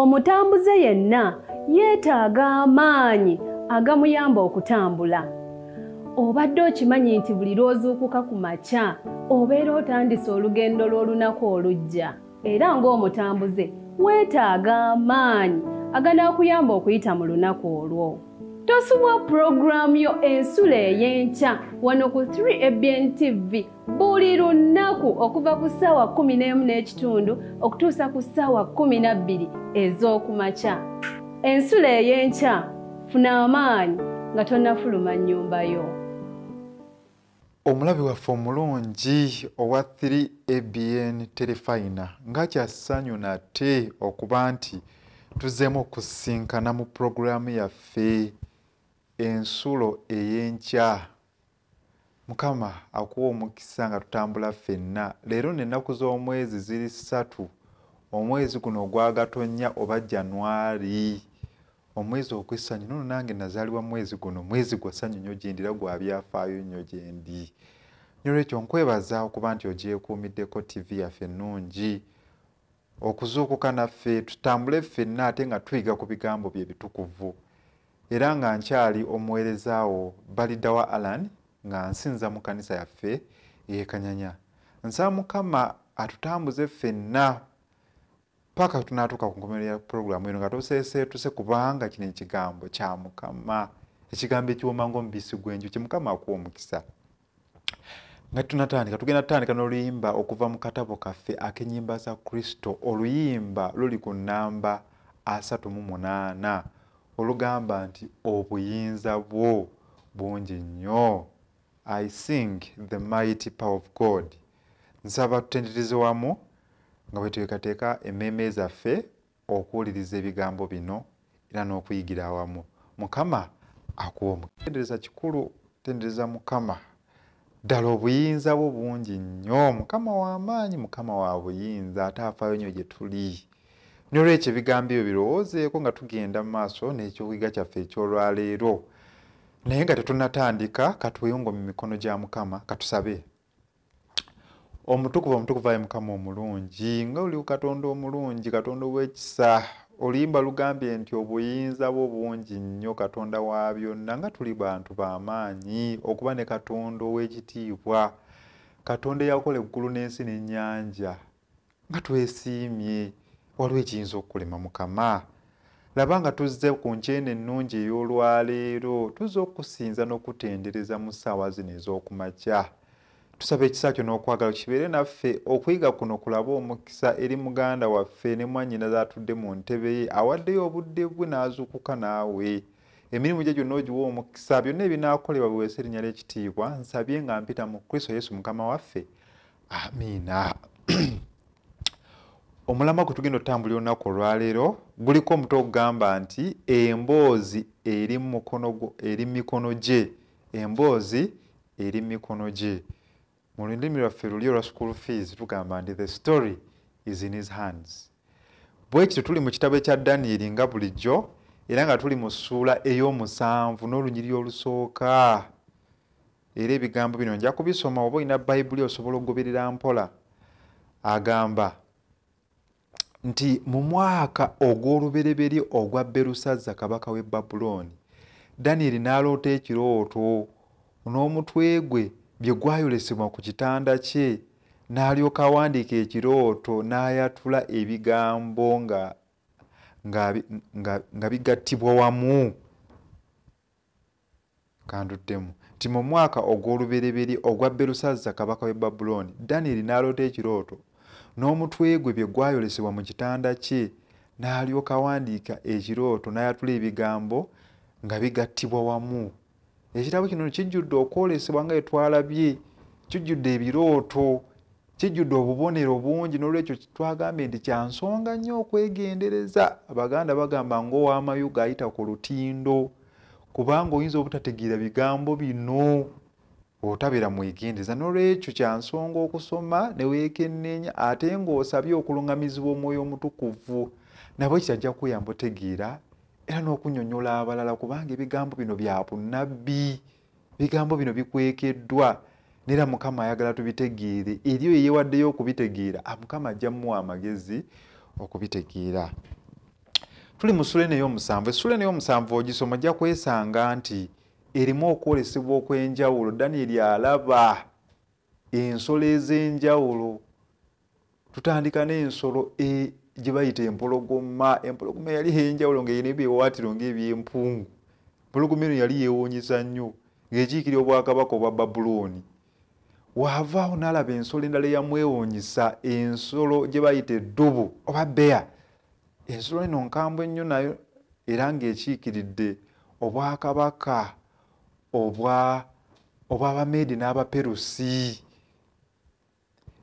omutambuze yenna yeetaaga amaanyi agamuyamba okutambula obadde okimanyi nti buli lwozuukuka ku makya obeera otandise olugendo lw'olunaku olujja era ng'omutambuze weetaaga amaanyi aganaakuyamba okuyita mu lunaku olwo tosubwa pulogulaamu yo ensula ey'enkyan wano ku 3ebn tv buli lunaku okuva ku ssaawa 11ekitundu okutuusa ku ssaawa 12 ez'okumakya ensula ey'enkya funa amaanyi nga tonnafuluma nnyumba yo omulabi waffe omulungi owa 3abn terefayina ngakyasanyu nate okuba nti tuzzeemu okusinkana mu pulogulaamu yaffe ensulo ey'enkya mukama akuwa omukisa nga tutambula ffenna leero nenaku z'omwezi ziri ssatu omwezi guno ogwagatonya oba januwari omwezi okwessanyu nono nange nazaalibwa mwezi guno mwezi gwa ssanyu nyo gyendira gwabyafaayo nnyo gyendi nolwekyo nkwebaza okuba nti ogyekuumiddeko tivi yaffe nungi okuzuukuka naffe tutambule ffenna ate nga tuyiga ku bigambo byebitukuvu era nga nkyali omuweereza wo balidda wa alan nga nsinza mu kanisa yaffe eyekanyanya nsaba mukama atutambuze ffenna paka tunatuuka ku nkomero ya puroguramu eno nga tuseeseetuse kubanga kino ekigambo kya mukama ekigambo ekiwoma ngaomubisi gwenju kyemukama akuwa omukisa nga tunatandika tugenda tutandika n'oluyimba okuva mu katabo kaffe ak'ennyimba za kristo oluyimba luli ku nnamba asatu mu munaana olugamba nti obuyinza bwo bungi nnyo i think the mighty power of god nsaba tutenderize wamu nga bweteekateeka emmeeme zaffe okuwuliriza ebigambo bino era n'okuyigira awamu mukama akuwaomutendereza kikulu tendereza mukama ddala obuyinza bwo bungi nnyo mukama w'amaanyi mukama wa buyinza ate afaayo nyo gye tuli nolwekyo ebigambo ebyo birowoozeeko nga tugenda mu maaso n'ekyokuyiga kyaffe ekyolwaleero naye nga tetunatandika katweyongo mu mikono gya mukama katusabe omutukuvu omutukuvu ayi mukama omulungi nga oli katonda omulungi katonda ow'ekisa oluyimba lugambye nti obuyinza bwo bungi nnyo katonda wa byonna nga tuli bantu b'amaanyi okuba ne katonda ow'ekitiibwa katonda eyakola eggulu n'ensi n'ennyanja nga twesiimye waliwo ekiyinza okukulema mukama laba nga tuzze ku nkyene ennungi ey'olwaleero tuzze okusinza n'okutendereza mu ssaawa zino ez'okumakya tusaba ekisa kyo n'okwagala kibeere naffe okuyiga kuno kulabe omukisa eri muganda waffe ne mwanyina zatudde mu ntebe ye awaddeyo obudde bwe n'azuukuka naawe emirimu gye gyonna ogiwa omukisa byonna ebinaakolebwa biweesa erinnya ly'ekitiibwa nsabye nga mpita mu kristo yesu mukama waffe amiina omulamwa gwe tugenda otambulira olunaku olwaleero guliko omuti okugamba nti emboozi eri eri mikono gye emboozi eri mikono gye mu lulimi lwaffe luli olwa school fees tugamba nti the story is in his hands bwe kityo tuli mu kitabo ekya daniyeri nga bulijjo era nga tuli mu ssuula ey'omusanvu n'olunyiri olusooka era ebigambo bino nja kubisoma oba olina bayibuli osobola okugoberera mpola agamba nti mu mwaka ogw'olubereberye ogwa berusazza kabaka w'e babulooni daniyeri n'aloota ekirooto n'omutwe gwe bye gwayolesebwa ku kitanda kye n'alyoka awandiika ekirooto n'ayatula ebigambo nga nga nga nga bigattibwa wamu kanduddemu nti mu mwaka ogw'olubereberye ogwa berusazza kabaka w'e babulooni daniyeri n'aloota ekirooto n'omutwe gwe bye gwayolesebwa mu kitanda kye n'alyoka awandiika ekirooto n'ayatula ebigambo nga bigattibwa wamu ekirabo kino kijjudde okwolesebwa nga etwalabye kijjudde ebirooto kijjudde obubonero bungi n'olwekyo twagambye nti kyansonga nnyo okwegendereza abaganda bagamba ngaowaamayuga ayita ku lutindo kubanga oyinza obutategeera bigambo bino otabira mwegendeza nolwekyo kyansonga okusoma newekenneenya ate ngaosabye okulungamizibwa omwoyo omutukuvu nabwe kitajja kuyamba otegeera era n'okunyonyola abalala kubanga ebigambo bino bya bunabbi ebigambo bino bikwekeddwa neera mukama ayagala tubitegeere eriyo yeyewaddeyo okubitegeera ah, mukama ajja mumuwa amagezi okubitegeera tuli mu sula eneyomusanvu esula eneyomusanvu ogisoma ajja kwesanga nti erimu okwolesebwa okw'enjawulo danieri alaba ensolo ez'enjawulo tutandika n'ensolo e, gye bayita empologoma empologoma yali enjawulo ngaeyina ebyewaatiro ngaebyempungu empologoma eno yali yeewonyesa nnyo ng'ekiikirya obwakabaka obwa babulooni waavaawo n'alaba ensolo endala eyamwewonyisa ensolo gye bayita eddubu oba beya ensolo eno nkambwe ennyo nayo era ng'ekiikiridde obwakabaka obwa obw'abameedi n'abaperusi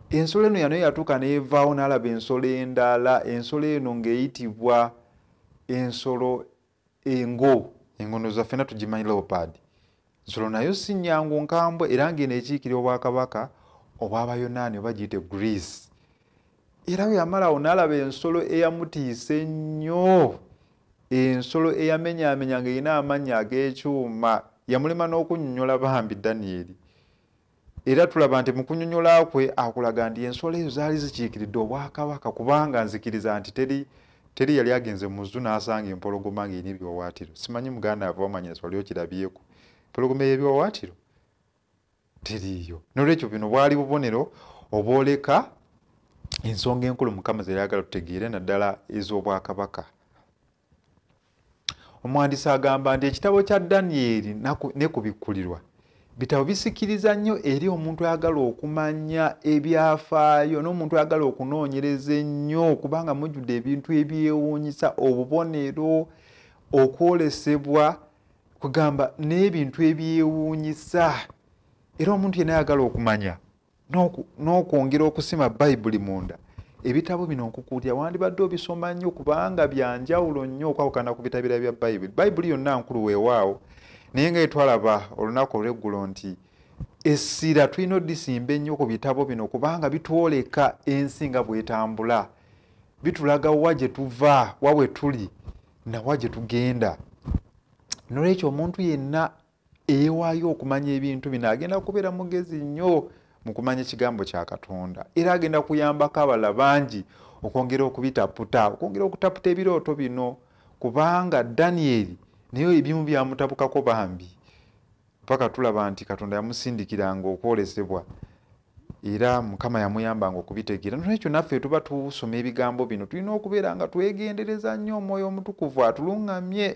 ensolo eno yano yatuuka neevaawo n'alaba ensolo endala ensolo eno ng'eyitibwa ensolo engo engono zaffe na tugimanyi leopad nsolo nayo si nyangu nkambwe era ngeno ekiikirira obwakabaka obw'abayonaani oba giyite greece era we yamala awo n'alaba ensolo eyamutiisa ennyo ensolo eyamenyaamenya ngaerina amannya ag'ekyuma yamulema n'okunnyonnyola bambi daniyeri era tulaba nti mu kunnyonnyola kwe akulaga nti ensolo eyo zaali zikiikiridde obwakabaka kubanga nzikiriza nti teri teri yali agenze muzu n'asanga empologoma ng'erina ebiwawaatiro simanyi muganda ava wamanyinasi wali okirabyeku empologoma ey'ebiwawaatiro teriiyo n'olwekyo bino bwali bubonero obwoleka ensonga enkulu mukama zeyagala tutegeere naddala ez'obwakabaka omwandiisi agamba nti ekitabo kya danyeri ne ku bikkulirwa bitabo bisikiriza nnyo eri omuntu ayagala okumanya ebyafaayo n'omuntu ayagala okunoonyereza ennyo kubanga mujjudde ebintu ebyewuunyisa obubonero okwolesebwa kugamba n'ebintu ebyewuunyisa era omuntu yenna ayagala okumanya n'okwongera okusima bayibuli munda ebitabo bino nkukuulya wandibadde obisoma nnyo kubanga byanjawulo nnyo okwawukana ku bitabira bya bayibuli bayibuli yonna nkulu weewaawo naye nga etwalaba olunaku olweggulo nti essira tulina odisimba ennyo ku bitabo bino kubanga bitwoleka ensi nga bwetambula bitulaga wa gye tuva wa bwe tuli nawa gye tugenda nolwekyo omuntu yenna eyewaayo okumanya ebintu bino agenda kubeera mugezi nnyo mukumanya ekigambo kyakatonda era agenda kuyambako abala bangi okwongera okubitaputa okwongera okutaputa ebirooto bino kubanga danyeri naye ebimu byamutabukako bambi paka tulaba nti katonda yamusindikiranga okwolesebwa era mukama yamuyambanga okubitegeera nolwekyo naffe tuba tusoma ebigambo bino tulina okubeera nga twegendereza nnyo omwoyo omutukuvu atulugamye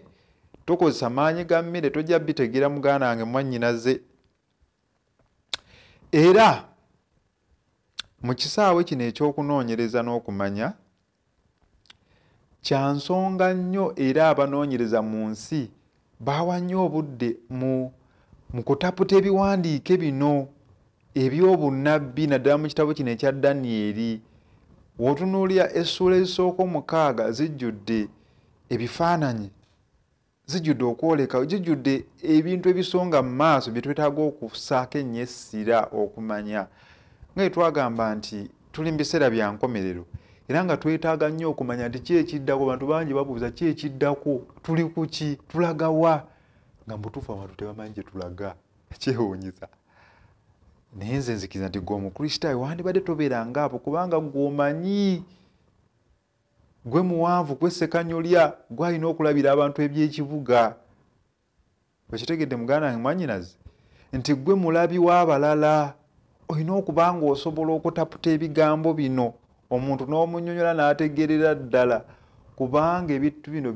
tokozesa maanyi ga mmere tojja bitegeera muganange mwanyinaze era mu kisaawe kino ekyokunoonyereza n'okumanya kya nsonga nnyo era abanoonyereza mu nsi baawanye obudde mu mu kutaputa ebiwandiike bino ebyobunnabbi naddala mu kitabo kino ekya daniyeri wootunuulira essuula ezisooka omukaaga zijjudde ebifaananyi zijjudde okwoleka zijjudde ebintu ebisonga mu maaso bye twetaaga okusaako ennyo essira okumanya nga etwagamba nti tuli mu biseera bya nkomerero era nga twetaaga nnyo okumanya nti ki ekiddako bantu bangi babuuza ki ekiddako tuli ku ki tulaga wa nga mutuufu abantu tebamanyi gye tulaga ekyewuunyisa naye nze nzikiriza nti gwe omukristaayo wandibadde tobeera ngaabo kubanga gwomanyi gwe muwanvu gwe ssekanyolya gwalina okulabira abantu ebyekibuga okitegedde muganda wange mwanyinaze nti gwe mulabi w'abalala olina okuba nga osobola okutaputa ebigambo bino omuntu n'omunyonyola n'ategerera ddala kubanga ebintu bino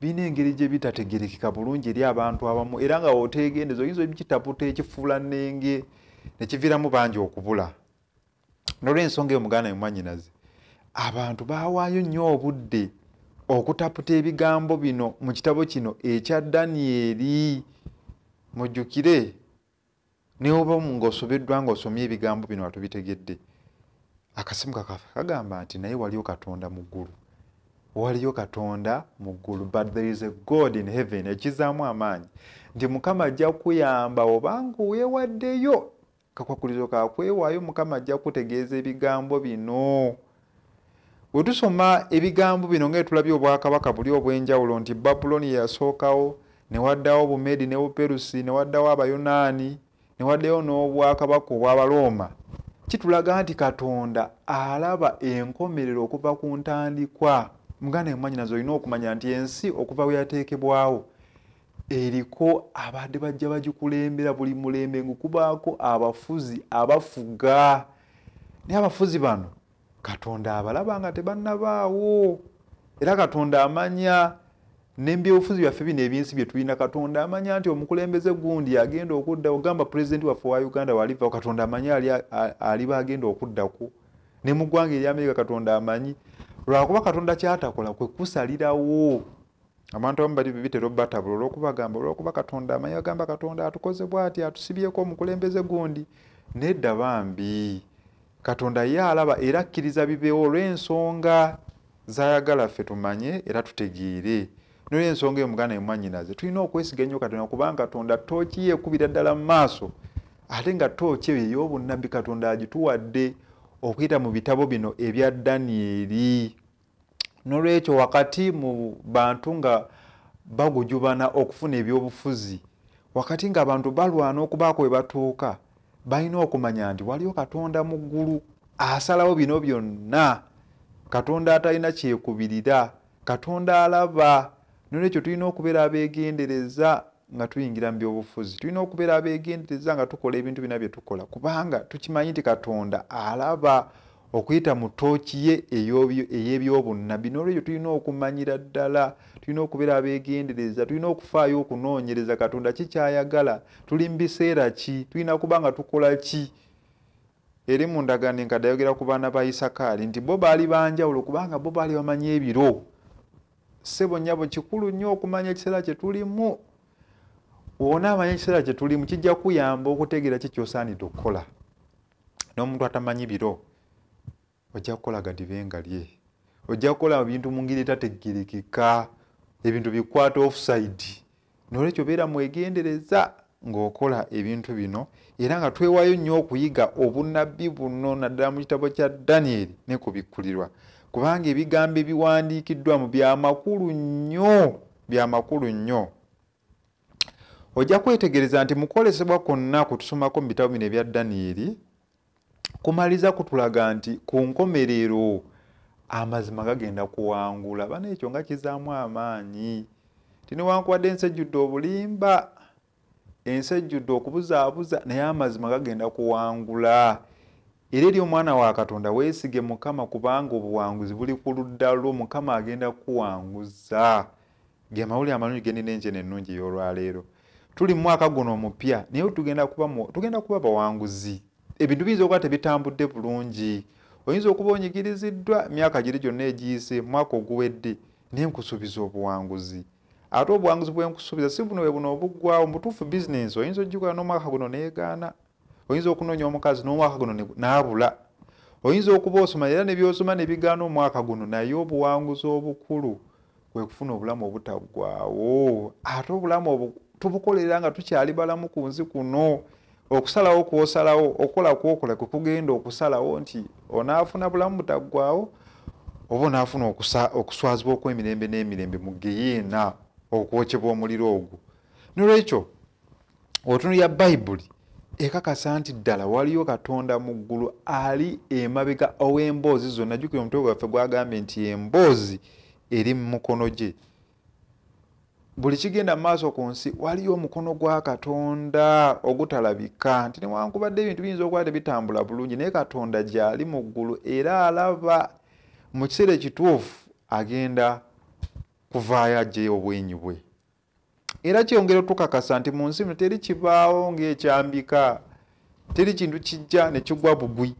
birina engeri gye bitategerekeka bulungi eri abantu abamu era nga wotegendeza oyinza ebikitaputa ekifuula nenge nekiviramu bangi okubula nolwensonga eyo muganda wange mwanyinaze abantu baawaayo nnyo obudde okutaputa ebigambo bino mu kitabo kino ekya danyeri mujjukire newoba ngaosobeddwa ngaosomye ebigambo bino atubitegedde akasimu kakafe kagamba nti naye waliyo katonda mu ggulu waliyo katonda mu ggulu but there is a god in heaven ekizaamu amaanyi nti mukama ajja kuyamba obanga weewaddeyo kakwakulizo kakwewaayo mukama ajja kutegeeza ebigambo bino bwe tusoma ebigambo bino nga etulabye obwakabaka buli obw'enjawulo nti babulooni yeyasookawo newaddawo bumedi ne buperusi newaddawo abayunaani newaddayo n'obwakabaka obw'abalooma kitulaga nti katonda alaba enkomerero okuva ku ntandikwa mugana emmanyi nazo olina okumanya nti ensi okuva we yateekebwawo eriko abadde bajja bagikulembera buli mulembe ngukubaako abafuzi abafuga naye abafuzi bano katonda abalaba nga tebannabaawo era katonda amanya nebyobufuzi byaffe bino ebyensi byetulina katonda amanya nti omukulembeze gundi agenda okuddao gamba pulezidenti waffe wa uganda walivao katonda amanyi aliba agenda okuddaku nemugwanga eryamerika katonda amanyi lwakuba katonda kyatakola kwekusalirawo abantu abamu bali bitera obatabula olwokubagamba olwokuba katonda amanyi agamba katonda atukozebwa ati atusibyeko omukulembeze gundi nedda bambi katonda ye alaba era akkiriza bibeewo olw'ensonga zayagala ffe tumanye era tutegeere nolwensonga eyo muganda emwanyinaze tulina okwesiga ennyo katonda kubanga katonda tooki yeekubira ddala mu maaso ate nga tooki eyo ey'obunnabbi katonda agituwadde okuyita mu bitabo bino ebya danyeri nolwekyo wakati mu bantu nga bagujubana okufuna ebyobufuzi wakati ngaabantu balwana okubaako we batuuka balina okumanya nti waliwo katonda mu ggulu asalawo bino byonna katonda atalina kyekubirira katonda alaba nolwekyo tulina okubeera abeegendereza nga tuyingira mu byobufuzi tulina okubeera abeegendereza nga tukola ebintu bina byetukola kubanga tukimanyi nti katonda alaba okuyita mu tooki ye ey'ebyobunnabi n'olwekyo tulina okumanyira ddala tulina okubeera abeegendereza tulina okufaayo okunoonyereza katonda ki kyayagala tuli mu biseera ki tulina kuba nga tukola ki eri mu ndagaano enkadde ayogera ku baana ba isakaali nti bo baali banjawulo kubanga bo baali bamanya ebiro sebonyabo kikulu nnyo okumanya ekiseera kye tulimu wona amanya ekiseera kye tulimu kijja kuyamba okutegeera kikyosaanidde okukola n'omuntu atamanyi biro ojja kukola gadibenga lye ojja kukola bintu mu ngeri etategerekeka ebintu bikwata offside nolwekyo obeera mwegendereza ng'okola ebintu bino era nga twewaayo nnyo okuyiga obunabbi buno naddala mu kitabo kya danieri ne kubikkulirwa kubanga ebigambo ebiwandiikiddwamu byamakulu nnyo byamakulu nnyo ojja kwetegereza nti mukolesebwa kwonna kutusomako mu bitabo bino ebya danieri kumaliza kutulaga nti ku nkomerero amazima gagenda kuwangula bana ekyo nga kizaamu amaanyi tiniwankuwadde ensi ejjudde obulimba ensi ejjudde okubuzaabuza naye amazima gagenda kuwangula era eri omwana wa katonda weesige mukama kubanga obuwanguzi buli ku luddalo mukama agenda kuwanguza ge mawuli amalungi genina enkyene ennungi ey'olwaleero tuli mu mwaka guno omupya naye tugenda kuba bawanguzi mw... ebintu biyinza okuba tebitambudde bulungi oyinza okuba onyigiriziddwa myaka giri gyonna egiyise mwaka oguwedde naye nkusuubiza obuwanguzi ate obuwanguzi bwenkusuubiza si buno webuno obuggwawo mutuufu bizinensi oyinza ogikola n'omwaka guno neegaana oyinza okunoonya omukazi n'omwaka guno n'abula oyinza okuba osoma era nebyosoma nebigaana omwaka guno naye obuwanguzi obukulu kwekufuna obulamu obutaggwawo ate obulamu obu tubukolera nga tukyali balamu ku nsi kuno okusalawo kwosalawo okukola kwokola kwekugenda okusalawo nti onaafuna bulamu butaggwawo oba onaafuna okuswazibwa okwemirembe n'emirembe mugeyeena okwokyebwa omuliro ogwo nolwekyo otunu ya bayibuli ekakasa nti ddala waliyo katonda mu ggulu ali emabega ow'emboozi zonna jukira omutwe gwaffe gwagambye nti emboozi eri mu mikono gye buli kigenda mumaaso ku nsi waliyo omukono gwa katonda ogutalabika nti newankubadde ebintu biyinza okubadde bitambula bulungi naye katonda gyali mu ggulu era alaba mu kiseera ekituufu agenda kuvaayo ajjayo obwenyi bwe era kyongera otukakasa nti mu nsi muno teri kibaawo ngaekyambika teri kintu kijja nekigwa bugwi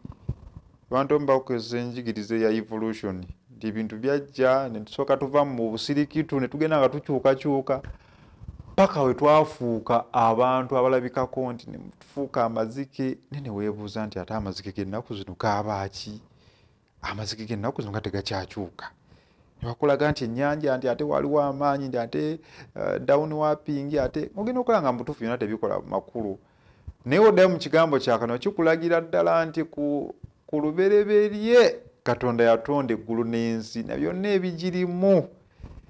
abantu omubakozesa enjigiriza eya evolutioni nti bintu byajja netusooka tuva mu busirikitu netugenda nga tukyukakyuka paka wetwafuuka abantu abalabikako nti netufuuka amazike neneweebuuza nti ate amazike genaku zino gabaki amazike genaku zino nga tegakyakyuka nebakulaga nti enyanja nti ate waliwo amaanyi nti ate eh, dawuni wapingi ate ogenda okola nga mutufu byonna tebikola makulu naye odayo mu kigambo kyakano kikulagira ddala nti ku lubereberye katonda yatonda eggulu n'ensi na byonna ebigirimu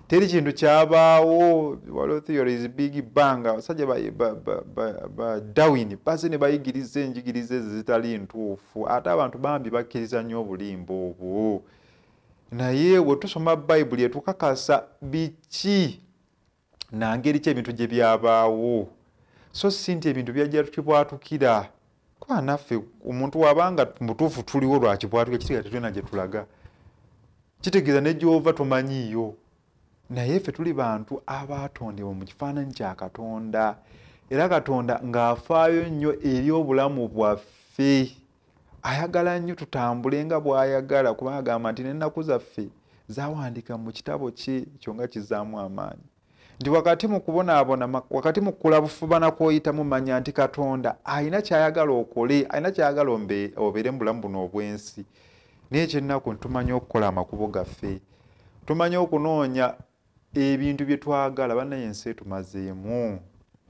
teri kintu kyabaawo waliotheorisbig bang abasajja badawin basi ne bayigiriza enjigiriza ezo zitali ntuufu ate abantu bambi bakkiriza nnyo obulimba obwo naye bwe tusoma bayibuli etukakasa biki nangeri ki ebintu gye byabaawo so si nti ebintu byajja tukibwatukira kuba naffe omuntu wabanga mutuufu tuliwo lwaki bwatuka kitegeza tetulina gye tulaga kitegeeza ne gyova tomanyiiyo naye ffe tuli bantu abatondebwa mu kifaananyi kya katonda era katonda ng'afaayo nnyo eri obulamu bwaffe ayagala nnyo tutambule nga bw'ayagala kubanga agamba nti n'ennaku zaffe zawandiika mu kitabo kye ekyo nga kizaamu amaanyi ndi wakati mukubonaabona wakati mukulabufubana kwoyita mumanya nti katonda alina kyayagala okole alina kyayagala obeere mubulamu buno obwensi naye kyennaku ntumanye okukola amakubo gaffe tumanye okunoonya ebintu byetwagala bannaye ensi etumazeemu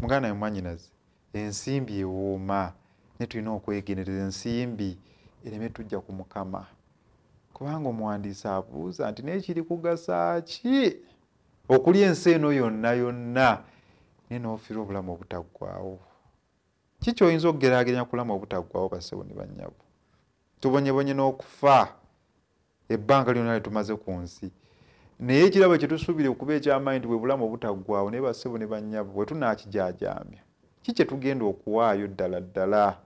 muganda ne mwanyinaze ensimbi ewuuma naye tulina okwegendereza ensimbi ereme tujja ku mukama kubanga omuwandiisi abuuza nti naye kiri kugasa ki okuli ensi eno yonna yonna naye nofiira obulamu obutaggwawo kikyoyinza okugeraageranya kulamu obutaggwawo basewo ni banyabo tubonyebonye n'okufa ebbanga lyonna litumaze ku nsi naye ekirabo kyetusuubire okuba ekyamaanyi nti bwe bulamu obutaggwawo naye basebo ne banyabo bwe tunaakijaajaamya ki kye tugenda okuwaayo ddala ddala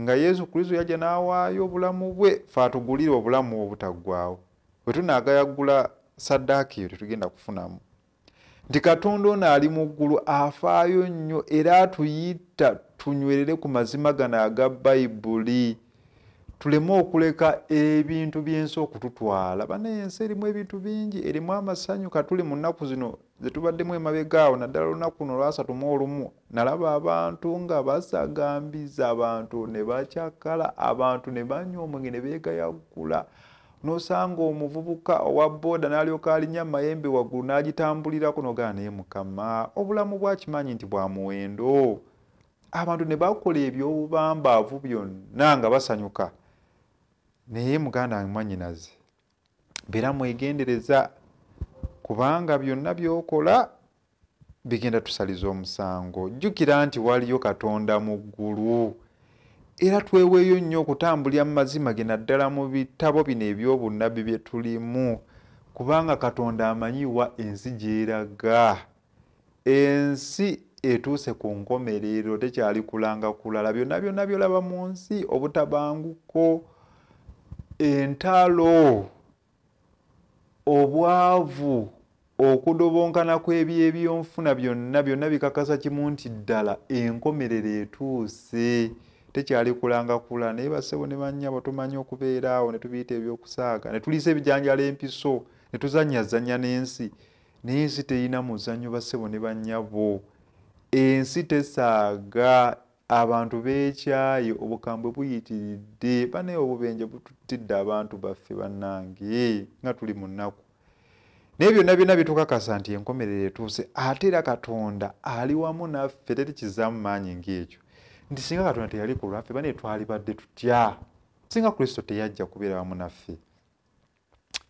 nga yesu kristo yajja n'awaayo obulamu bwe fe atugulire obulamu obutaggwawo bwe tunaagayagula saddaaka eyo tetugenda kufunamu nti katonda ono ali mu ggulu afaayo nnyo era atuyita tunywerere ku mazima gano aga bayibuli tuleme okuleka ebintu byensi okututwala banayensi erimu ebintu bingi erimu amasanyu katuli mu nnaku zino zetubaddemu emabega awo naddala olunaku no lwasatumu olumu nalaba abantu nga basagambiza abantu ne bacyakala abantu ne banywa omwenge ne beegayaggula nosanga omuvubuka owa booda n'alyoka alinnya mayembe waggulu n'agitambulirako nogaa naye mukama obulamu bwakimanyi nti bwa muwendo abantu ne bakola ebyobubambaavu byonna nga basanyuka naye muganda mwanyinaze beera mwegendereza kubanga byonna byokola bigenda tusaliza omusango jjukira nti waliyo katonda mu ggulu era tweweeyo nnyo okutambulya mu mazima ge naddala mu bitabo bino ebyobunnabbi bye tulimu kubanga katonda amanyiwa ensi gyeraga ensi etuuse ku nkomerero tekyali kulanga kulala byonna byonna byolaba mu nsi obutabanguko entalo obwavu okudobonkana kw'ebyebyonfuna byonna byonna bikakasa kimu nti ddala enkomerero etuuse tekyali kulangakula naye bassebo ne bannyabo tumanyi okubeera awo ne tubiyita ebyokusaaga ne tuliisa ebijanjala empiso ne tuzanyazanya n'ensi naye ensi teyina muzannyo bassebo ne bannyabo ensi tesaaga abantu beekyayi obukambwe buyitiridde bane obubenje bututidde abantu baffe bannange nga tuli mu nnaku naye byonna byonna byetukakasa nti enkomerero etuuse ate era katonda ali wamu naffe teri kizaamu maanyi ngaekyo nti singa katonda teyali kulwaffe bane twalibadde tutya singa kristo teyajja kubeera wamu naffe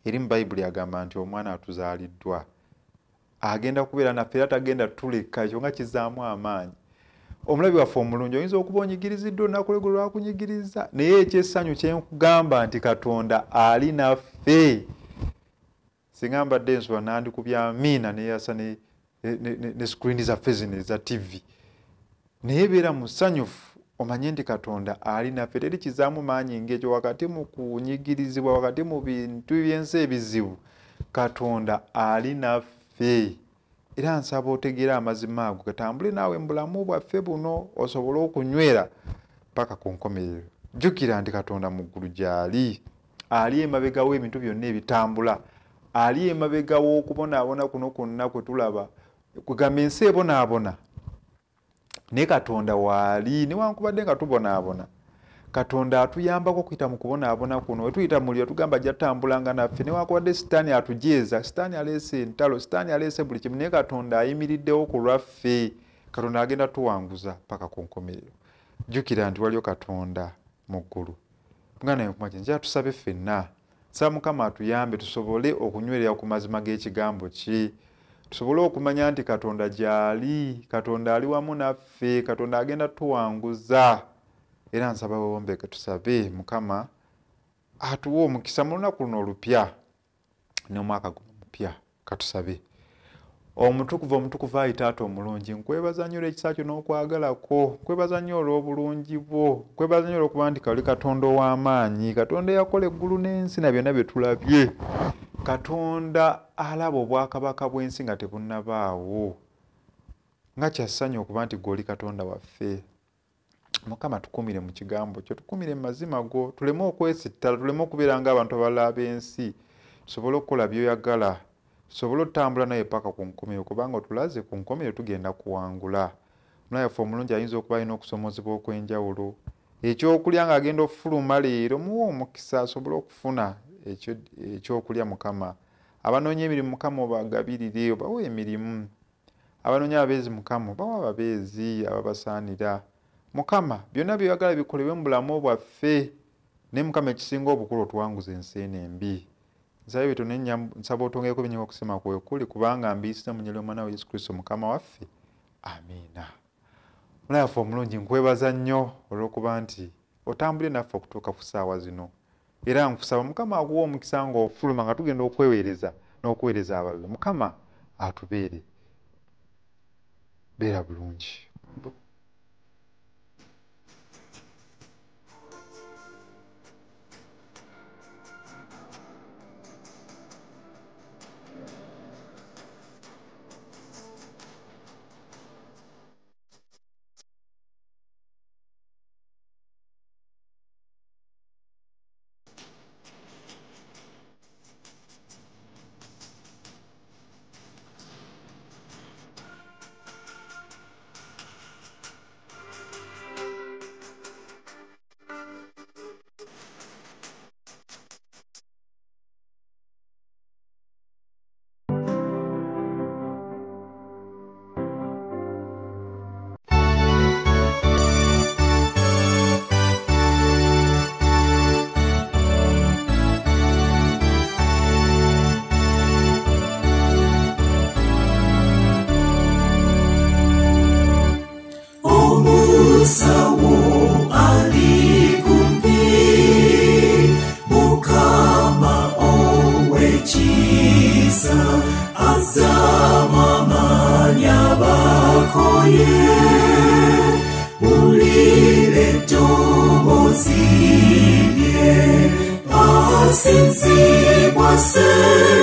eri mu bayibuli agamba nti omwana atuzaaliddwa agenda kubeera naffe era tagenda tuleka ekyo nga kizaamu amaanyi omulabi waffe omulungi oyinza okuba onyigiriziddwa olunakulego lwakunyigiriza naye ekyessanyu kyenkugamba nti katonda ali naffe singa mbadde ensuba nandikubya amiina neyasa ne sikurini zaffe zino eza tivi naye ebeera musanyufu omanye nti katonda ali naffe teri kizaamu maanyi ngekyo wakati mu kunyigirizibwa wakati mu bintu byensi ebizibu katonda ali naffe era nsaba otegeera amazima ago gatambule naawe mbulamu bwaffe buno osobole okunywera paka ku nkomerero jjukira nti katonda muggulu gyali ali emabegawo ebintu byonna ebitambula ali emabegawo okubonaabona kuno kwonna kwe tulaba kwegamba ensi ebonaabona ne katonda waali newankubadde nga tubonaabona katonda atuyambako okuyita mu kubonaabona kuno wetuyita mulio tugamba jatambulanga naffe newakubadde sitaani atujeeza sitaani aleese entalo sitaani aleese buli kimu naye katonda ayimiriddewo ku lwaffe katonda agenda tuwanguza paka ku nkomerero jjukira nti waliyo katonda mu ggulu mugana yekumaki nkya tusabe ffenna saa mukama atuyambe tusobole okunywerera ku mazima g'ekigambo ki tusobole okumanya nti katonda gyali katonda ali wamu naffe katonda agenda tuwanguza era nsaba wewombeke tusabe mukama atuwa omukisa mu lunaku luno olupya nomwaka guno omupya katusabe omutukuvu omutukuvu ayita ati omulungi nkwebaza nnyo olwekisa kyo n'okwagalako nkwebaza nnyo olw'obulungi bwo nkwebaza nnyo olw'okuba nti kali katonda ow'amaanyi katonda eyakola eggulu n'ensi na byonna bye tulabye katonda alaba obwakabaka bw'ensi nga tebunnabaawo nga kyassanyu okuba nti gweoli katonda waffe mukama tukumire mu kigambo kyo tukumire mumazima go tuleme okwesittala tuleme okubeera ngaabantu abalala b'ensi tusobole okukola byoyagala tusobole otutambula naye paka ku nkomero kubanga otulaze ku nkomero tugenda kuwangula munayefe omulungi ayinza okuba alina okusomozebwa okw'enjawulo ekyokulya ng'agenda okufuluma leero muwa omukisa asobole okufuna ekyokulya mukama abanoonya emirimu mukama obagabirire obawa emirimu abanoonya ababeezi mukama obawa ababeezi ababasaanira mukama byonna byeyagala bikolebwe mu bulamu bwaffe naye mukama ekisinga obukulu otuwanguza enseena embi nsabe bitu nsaba otongereko binyiga okusema kwekuli kubanga mbiisa munya lyomwana wa yesu kristo mukama waffe amiina mulayafe omulungi nkwebaza nnyo olwokuba nti otambule naffe okutuuka ku saawa zino era nkusaba mukama akuwa omukisa nga ofuluma nga tugenda okweweereza n'okuweereza abalala mukama atubeere beera bulungi você.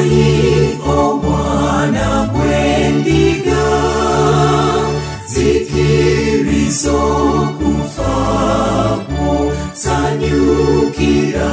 Alipo mwana mwendiga, zikilizokufapo sanyukira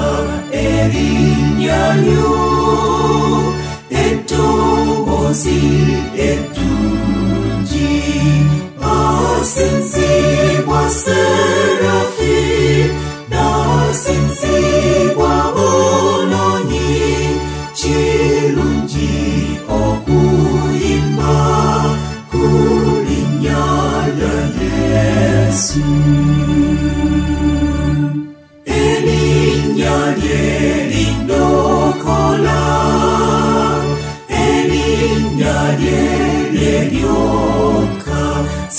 Kimya lelelyoka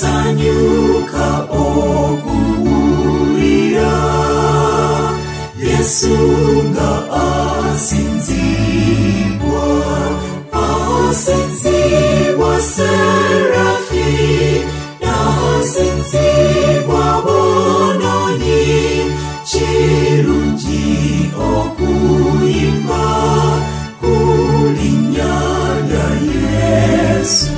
sanyuka okuwulira Yesu nga asinzibwa asinzibwa serafi nasinzibwa bononyi kirungi okuwulira Yes.